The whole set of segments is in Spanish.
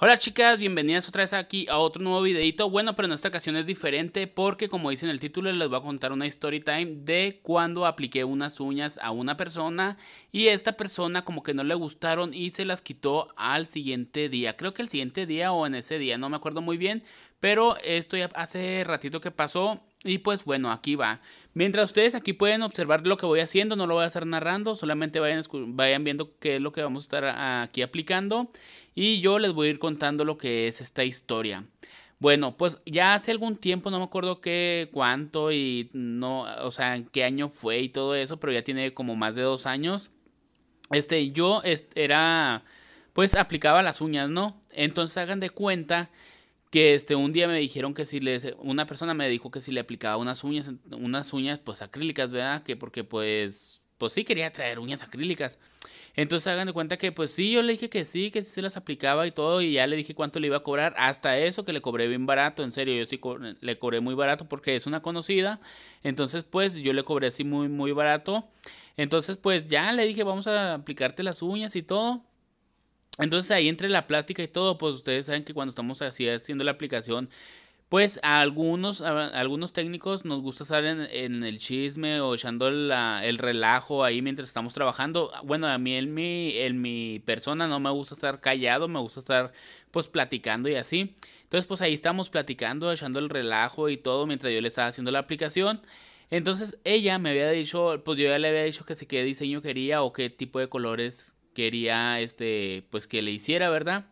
Hola chicas, bienvenidas otra vez aquí a otro nuevo videito. Bueno, pero en esta ocasión es diferente porque como dice en el título les voy a contar una story time de cuando apliqué unas uñas a una persona y esta persona como que no le gustaron y se las quitó al siguiente día. Creo que el siguiente día o en ese día, no me acuerdo muy bien, pero esto ya hace ratito que pasó y pues bueno, aquí va. Mientras ustedes aquí pueden observar lo que voy haciendo, no lo voy a estar narrando, solamente vayan, vayan viendo qué es lo que vamos a estar aquí aplicando y yo les voy a ir contando lo que es esta historia. Bueno, pues ya hace algún tiempo, no me acuerdo qué, cuánto y no, o sea, qué año fue y todo eso, pero ya tiene como más de dos años. Este, yo era, pues aplicaba las uñas, ¿no? Entonces hagan de cuenta que este, un día me dijeron que si les, una persona me dijo que si le aplicaba unas uñas, unas uñas pues acrílicas, ¿verdad? Que porque pues, pues sí quería traer uñas acrílicas. Entonces hagan de cuenta que pues sí, yo le dije que sí, que sí se las aplicaba y todo, y ya le dije cuánto le iba a cobrar, hasta eso que le cobré bien barato, en serio, yo sí le cobré muy barato porque es una conocida, entonces pues yo le cobré así muy, muy barato. Entonces pues ya le dije, vamos a aplicarte las uñas y todo. Entonces ahí entre la plática y todo, pues ustedes saben que cuando estamos así haciendo la aplicación, pues a algunos, algunos técnicos nos gusta estar en, el chisme o echando el relajo ahí mientras estamos trabajando. Bueno, a mí en mi, en mi persona no me gusta estar callado, me gusta estar pues platicando y así. Entonces pues ahí estamos platicando, echando el relajo y todo mientras yo le estaba haciendo la aplicación. Entonces ella me había dicho, pues yo ya le había dicho que sí qué diseño quería o qué tipo de colores quería este pues que le hiciera, ¿verdad?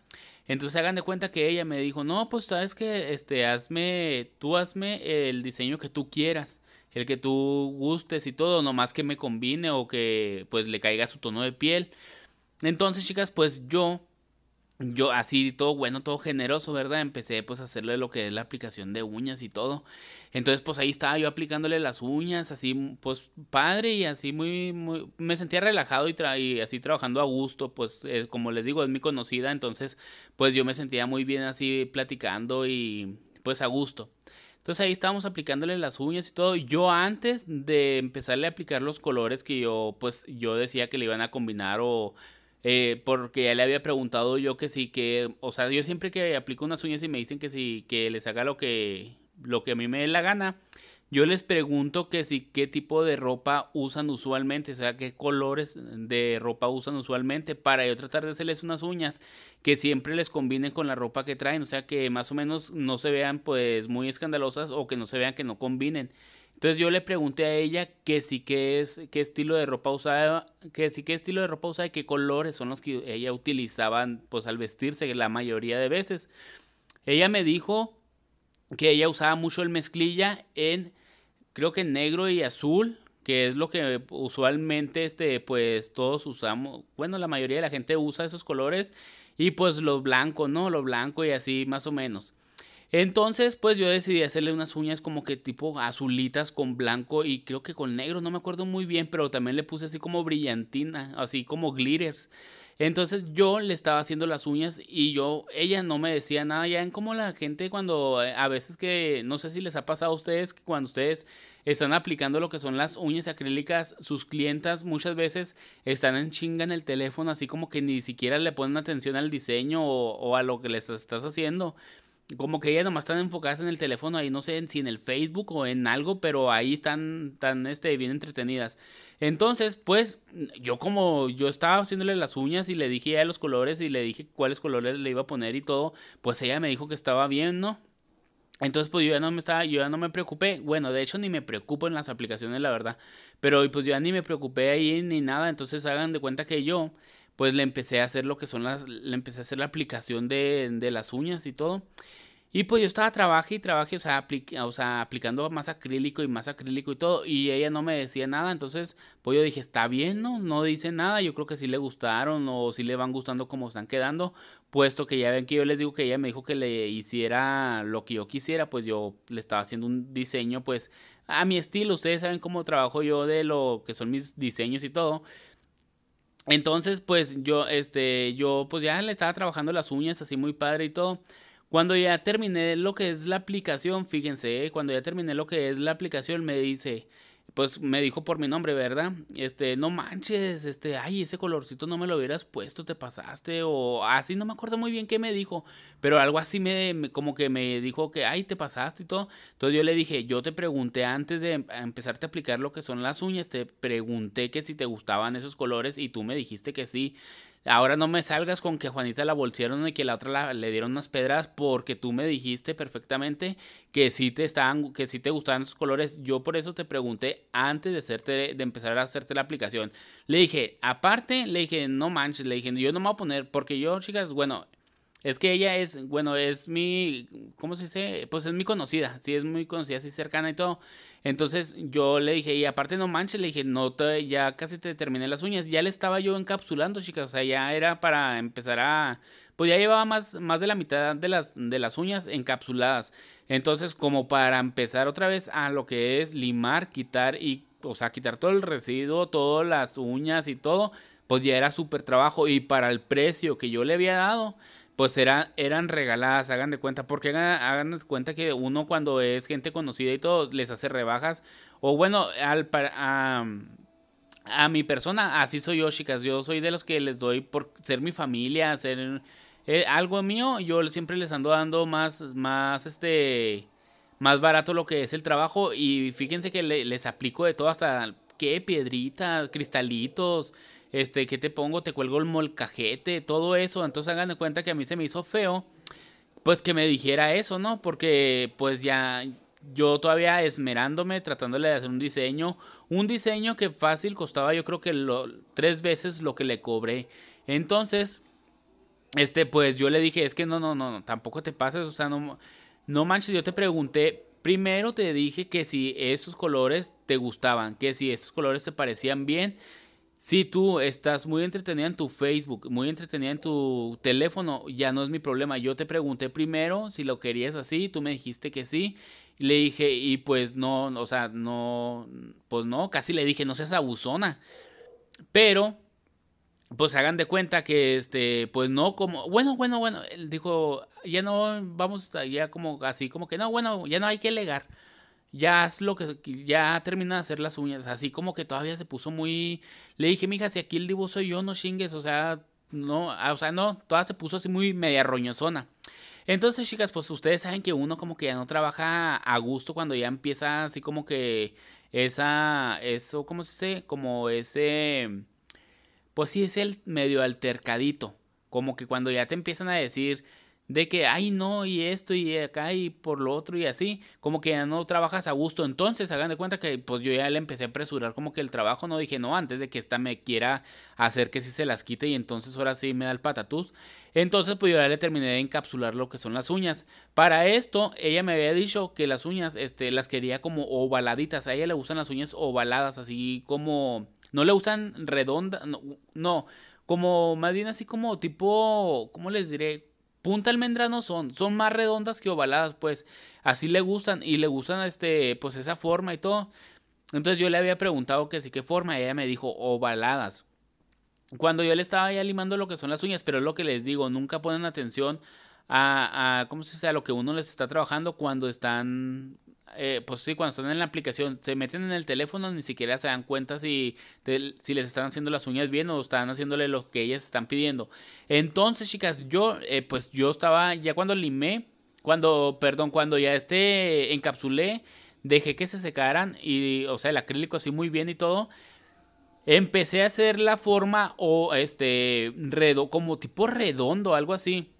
Entonces hagan de cuenta que ella me dijo, "No, pues sabes que este hazme tú hazme el diseño que tú quieras." el que tú gustes y todo, nomás que me combine o que pues le caiga su tono de piel. Entonces, chicas, pues yo yo así todo bueno, todo generoso, ¿verdad? Empecé pues a hacerle lo que es la aplicación de uñas y todo. Entonces pues ahí estaba yo aplicándole las uñas, así pues padre y así muy, muy me sentía relajado y, así trabajando a gusto, pues eh, como les digo es mi conocida, entonces pues yo me sentía muy bien así platicando y pues a gusto. Entonces ahí estábamos aplicándole las uñas y todo. Yo antes de empezarle a aplicar los colores que yo pues yo decía que le iban a combinar o eh, porque ya le había preguntado yo que sí, que, o sea, yo siempre que aplico unas uñas y me dicen que sí, que les haga lo que, lo que a mí me dé la gana, yo les pregunto que si qué tipo de ropa usan usualmente, o sea, qué colores de ropa usan usualmente para yo tratar de hacerles unas uñas que siempre les combinen con la ropa que traen, o sea, que más o menos no se vean pues muy escandalosas o que no se vean que no combinen. Entonces yo le pregunté a ella que si, qué es qué estilo de ropa usaba, que qué estilo de ropa usaba y qué colores son los que ella utilizaba pues al vestirse la mayoría de veces. Ella me dijo que ella usaba mucho el mezclilla en creo que negro y azul, que es lo que usualmente este pues todos usamos, bueno, la mayoría de la gente usa esos colores y pues los blancos, ¿no? Lo blanco y así más o menos. Entonces, pues yo decidí hacerle unas uñas como que tipo azulitas con blanco y creo que con negro, no me acuerdo muy bien, pero también le puse así como brillantina, así como glitters. Entonces yo le estaba haciendo las uñas y yo, ella no me decía nada, ya en como la gente cuando eh, a veces que, no sé si les ha pasado a ustedes, que cuando ustedes están aplicando lo que son las uñas acrílicas, sus clientas muchas veces están en chinga en el teléfono, así como que ni siquiera le ponen atención al diseño o a lo que les estás haciendo como que ella nomás están enfocadas en el teléfono ahí no sé si en el Facebook o en algo pero ahí están tan este bien entretenidas entonces pues yo como yo estaba haciéndole las uñas y le dije ya los colores y le dije cuáles colores le iba a poner y todo pues ella me dijo que estaba bien no entonces, pues yo ya no me estaba, yo ya no me preocupé. Bueno, de hecho, ni me preocupo en las aplicaciones, la verdad. Pero pues yo ya ni me preocupé ahí ni nada. Entonces hagan de cuenta que yo pues le empecé a hacer lo que son las, le empecé a hacer la aplicación de, las uñas y todo. Y pues yo estaba trabajando y trabajé, o sea, aplicando más acrílico y más acrílico y todo. Y ella no me decía nada. Entonces, pues yo dije, está bien, ¿no? No dice nada. Yo creo que sí le gustaron o sí le van gustando como están quedando. Puesto que ya ven que yo les digo que ella me dijo que le hiciera lo que yo quisiera. Pues yo le estaba haciendo un diseño, pues, a mi estilo. Ustedes saben cómo trabajo yo de lo que son mis diseños y todo. Entonces, pues yo, este, yo, pues ya le estaba trabajando las uñas así muy padre y todo. Cuando ya terminé lo que es la aplicación, fíjense, eh, cuando ya terminé lo que es la aplicación, me dice, pues me dijo por mi nombre, ¿verdad? Este, no manches, este, ay, ese colorcito no me lo hubieras puesto, te pasaste, o así, no me acuerdo muy bien qué me dijo, pero algo así me, como que me dijo que, ay, te pasaste y todo. Entonces yo le dije, yo te pregunté antes de empezarte a aplicar lo que son las uñas, te pregunté que si te gustaban esos colores y tú me dijiste que sí. Ahora no me salgas con que Juanita la bolsieron y que la otra le dieron unas pedras porque tú me dijiste perfectamente que sí te estaban, que sí te gustaban esos colores. Yo por eso te pregunté antes de de empezar a hacerte la aplicación. Le dije, aparte, le dije, no manches, le dije, yo no me voy a poner, porque yo, chicas, bueno, es que ella es, bueno, es mi, ¿cómo se dice? Pues es mi conocida, sí, es muy conocida, sí, cercana y todo. Entonces yo le dije, y aparte no manches, le dije, no, ya casi te terminé las uñas. Ya le estaba yo encapsulando, chicas, o sea, ya era para empezar a, pues ya llevaba más, más de la mitad de las, de las uñas encapsuladas. Entonces, como para empezar otra vez a lo que es limar, quitar y, o sea, quitar todo el residuo, todas las uñas y todo, pues ya era súper trabajo. Y para el precio que yo le había dado, pues eran regaladas, hagan de cuenta, porque hagan, de cuenta que uno cuando es gente conocida y todo, les hace rebajas, o bueno, al, a, a mi persona, así soy yo, chicas, yo soy de los que les doy por ser mi familia, ser eh, algo mío, yo siempre les ando dando más, más, este, más barato lo que es el trabajo, y fíjense que les aplico de todo, hasta, ¿qué? Piedritas, cristalitos, este, ¿qué te pongo? Te cuelgo el molcajete, todo eso. Entonces hagan de cuenta que a mí se me hizo feo, pues que me dijera eso, ¿no? Porque pues ya yo todavía esmerándome, tratándole de hacer un diseño, un diseño que fácil costaba yo creo que lo, tres veces lo que le cobré. Entonces, este, pues yo le dije, es que no, no, no, no tampoco te pases, o sea, no, no manches, yo te pregunté, primero te dije que si estos colores te gustaban, que si estos colores te parecían bien si tú estás muy entretenida en tu Facebook, muy entretenida en tu teléfono, ya no es mi problema. Yo te pregunté primero si lo querías así, tú me dijiste que sí. Le dije, y pues no, o sea, no, pues no, casi le dije, no seas abusona. Pero, pues hagan de cuenta que, este, pues no, como, bueno, bueno, bueno, él dijo, ya no, vamos, ya como así, como que no, bueno, ya no hay que legar ya haz lo que ya termina de hacer las uñas, así como que todavía se puso muy le dije, "Mija, si aquí el dibujo soy yo, no chingues", o sea, no, ah, o sea, no, toda se puso así muy media roñozona. Entonces, chicas, pues ustedes saben que uno como que ya no trabaja a gusto cuando ya empieza así como que esa eso ¿cómo se dice? Como ese pues sí es el medio altercadito, como que cuando ya te empiezan a decir de que, ay, no, y esto, y acá, y por lo otro, y así, como que ya no trabajas a gusto. Entonces, hagan de cuenta que, pues yo ya le empecé a apresurar como que el trabajo, no dije, no, antes de que esta me quiera hacer que si se las quite, y entonces ahora sí me da el patatús. Entonces, pues yo ya le terminé de encapsular lo que son las uñas. Para esto, ella me había dicho que las uñas, este, las quería como ovaladitas. A ella le gustan las uñas ovaladas, así como, no le gustan redondas, no, no como más bien así como tipo, ¿cómo les diré? punta almendra son, son más redondas que ovaladas, pues así le gustan y le gustan este, pues esa forma y todo. Entonces yo le había preguntado que sí, qué forma, y ella me dijo ovaladas. Cuando yo le estaba ya limando lo que son las uñas, pero es lo que les digo, nunca ponen atención a, ¿cómo se dice? a lo que uno les está trabajando cuando están eh, pues sí, cuando están en la aplicación, se meten en el teléfono, ni siquiera se dan cuenta si, si les están haciendo las uñas bien o están haciéndole lo que ellas están pidiendo. Entonces, chicas, yo, eh, pues yo estaba, ya cuando limé, cuando, perdón, cuando ya este encapsulé, dejé que se secaran y, o sea, el acrílico así muy bien y todo. Empecé a hacer la forma o este, redo, como tipo redondo, algo así.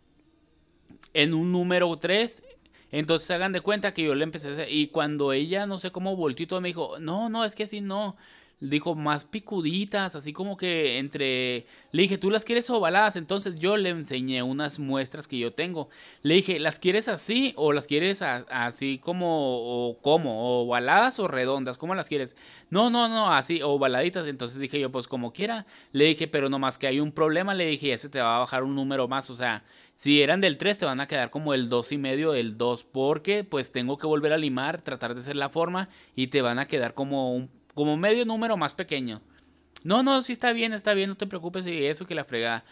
En un número 3 entonces hagan de cuenta que yo le empecé a hacer. Y cuando ella, no sé cómo voltito, me dijo, no, no, es que así no. Dijo, más picuditas, así como que entre... Le dije, ¿tú las quieres ovaladas? Entonces yo le enseñé unas muestras que yo tengo. Le dije, ¿las quieres así o las quieres así como, o como, ovaladas o redondas? ¿Cómo las quieres? No, no, no, así, ovaladitas. Entonces dije yo, pues como quiera. Le dije, pero nomás que hay un problema. Le dije, ese te va a bajar un número más, o sea si eran del 3 te van a quedar como el 2 y medio, el 2, porque pues tengo que volver a limar, tratar de hacer la forma y te van a quedar como un como medio número más pequeño. No, no, sí está bien, está bien, no te preocupes y eso que la fregada.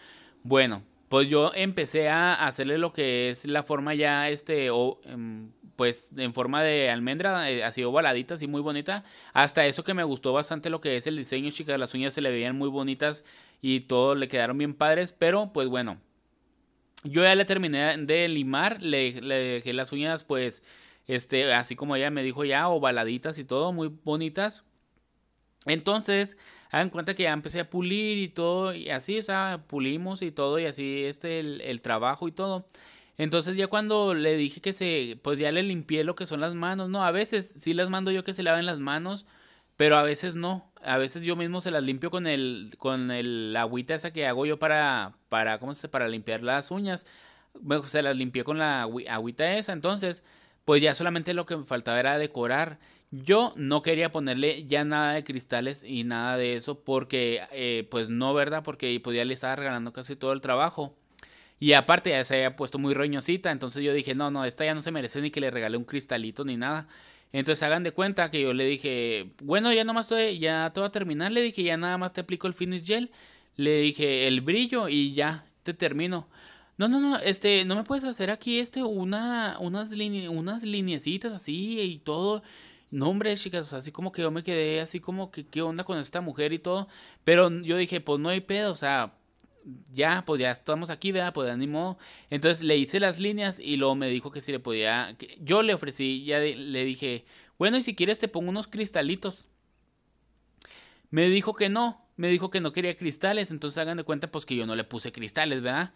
Bueno, pues yo empecé a hacerle lo que es la forma ya este o em, pues en forma de almendra, eh, así ovaladita, así muy bonita. Hasta eso que me gustó bastante lo que es el diseño, chicas, las uñas se le veían muy bonitas y todo le quedaron bien padres, pero pues bueno, yo ya le terminé de limar, le, dejé las uñas pues, este, así como ella me dijo ya, ovaladitas y todo, muy bonitas. Entonces, hagan cuenta que ya empecé a pulir y todo, y así, o sea, pulimos y todo, y así este, el, el trabajo y todo. Entonces ya cuando le dije que se, pues ya le limpié lo que son las manos, ¿no? A veces sí las mando yo que se laven las manos, pero a veces no. A veces yo mismo se las limpio con el, con el agüita esa que hago yo para, para, ¿cómo se dice? Para limpiar las uñas. Bueno, se las limpié con la agüita esa. Entonces, pues ya solamente lo que me faltaba era decorar. Yo no quería ponerle ya nada de cristales y nada de eso porque, eh, pues no, ¿verdad? Porque podía, pues ya le estaba regalando casi todo el trabajo. Y aparte ya se había puesto muy roñosita, entonces yo dije, no, no, esta ya no se merece ni que le regale un cristalito ni nada. Entonces hagan de cuenta que yo le dije, bueno, ya nomás estoy, ya todo a terminar, le dije, ya nada más te aplico el finish gel, le dije el brillo y ya te termino. No, no, no, este, no me puedes hacer aquí este una unas line, unas así y todo. No, hombre, chicas, así como que yo me quedé así como que qué onda con esta mujer y todo, pero yo dije, pues no hay pedo, o sea, ya, pues ya estamos aquí, ¿verdad? Pues de Entonces le hice las líneas y luego me dijo que si le podía. Yo le ofrecí, ya le dije, bueno, y si quieres te pongo unos cristalitos. Me dijo que no, me dijo que no quería cristales, entonces hagan de cuenta pues que yo no le puse cristales, ¿verdad?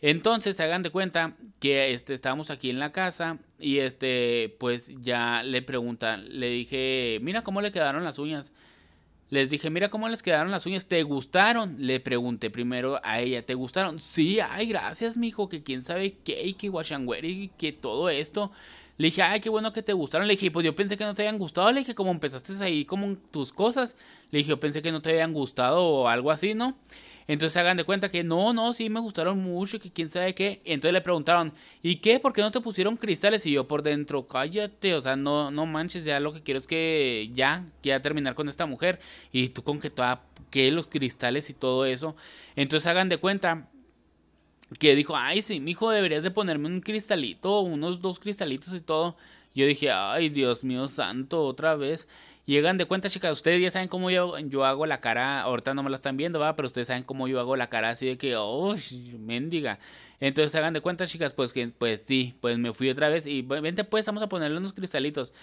Entonces hagan de cuenta que este, estábamos aquí en la casa y este pues ya le pregunta, le dije, mira cómo le quedaron las uñas. Les dije, mira cómo les quedaron las uñas, ¿te gustaron? Le pregunté primero a ella, ¿te gustaron? Sí, ay, gracias, mijo, que quién sabe qué, y que y que todo esto. Le dije, ay, qué bueno que te gustaron. Le dije, pues yo pensé que no te habían gustado. Le dije, como empezaste ahí, como tus cosas. Le dije, yo pensé que no te habían gustado o algo así, ¿no? Entonces hagan de cuenta que no, no, sí me gustaron mucho, que quién sabe qué. Entonces le preguntaron, ¿y qué? ¿Por qué no te pusieron cristales? Y yo por dentro, cállate, o sea, no, no manches, ya lo que quiero es que ya, quiera terminar con esta mujer. Y tú con que toda, que los cristales y todo eso. Entonces hagan de cuenta que dijo, ay, sí, mi hijo, deberías de ponerme un cristalito, unos dos cristalitos y todo. Yo dije, ay, Dios mío santo, otra vez. Y llegan de cuenta, chicas, ustedes ya saben cómo yo, yo hago la cara, ahorita no me la están viendo, va, pero ustedes saben cómo yo hago la cara así de que, oh, mendiga. Entonces hagan de cuenta, chicas, pues que, pues sí, pues me fui otra vez y vente pues, vamos a ponerle unos cristalitos.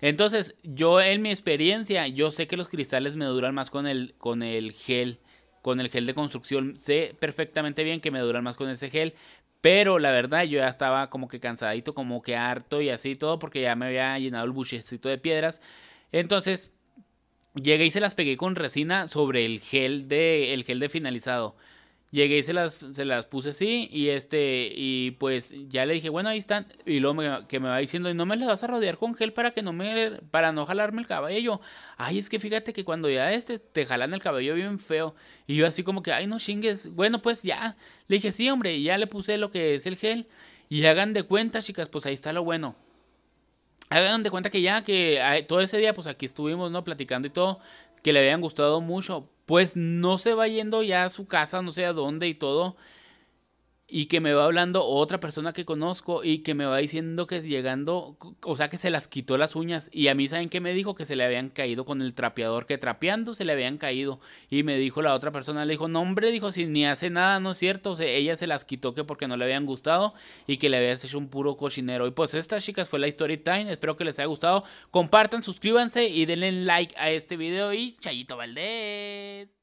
Entonces, yo en mi experiencia, yo sé que los cristales me duran más con el, con el gel, con el gel de construcción. Sé perfectamente bien que me duran más con ese gel, pero la verdad yo ya estaba como que cansadito, como que harto y así todo, porque ya me había llenado el buchecito de piedras. Entonces, llegué y se las pegué con resina sobre el gel de, el gel de finalizado. Llegué y se las, se las puse así y este, y pues ya le dije, bueno, ahí están. Y luego que me va diciendo, y no me las vas a rodear con gel para que no me, para no jalarme el cabello. Ay, es que fíjate que cuando ya este, te jalan el cabello bien feo. Y yo así como que, ay, no chingues. Bueno, pues ya. Le dije, sí, hombre, ya le puse lo que es el gel. Y hagan de cuenta, chicas, pues ahí está lo bueno Hagan de cuenta que ya que ah, todo ese día, pues aquí estuvimos, ¿no? Platicando y todo, que le habían gustado mucho. Pues no se va yendo ya a su casa, no sé a dónde y todo y que me va hablando otra persona que conozco y que me va diciendo que es llegando, o sea, que se las quitó las uñas y a mí saben qué me dijo que se le habían caído con el trapeador, que trapeando se le habían caído y me dijo la otra persona, le dijo, no hombre, dijo, si ni hace nada, no es cierto, o sea, ella se las quitó que porque no le habían gustado y que le habías hecho un puro cochinero. Y pues estas chicas fue la story time, espero que les haya gustado, compartan, suscríbanse y denle like a este video y Chayito Valdés.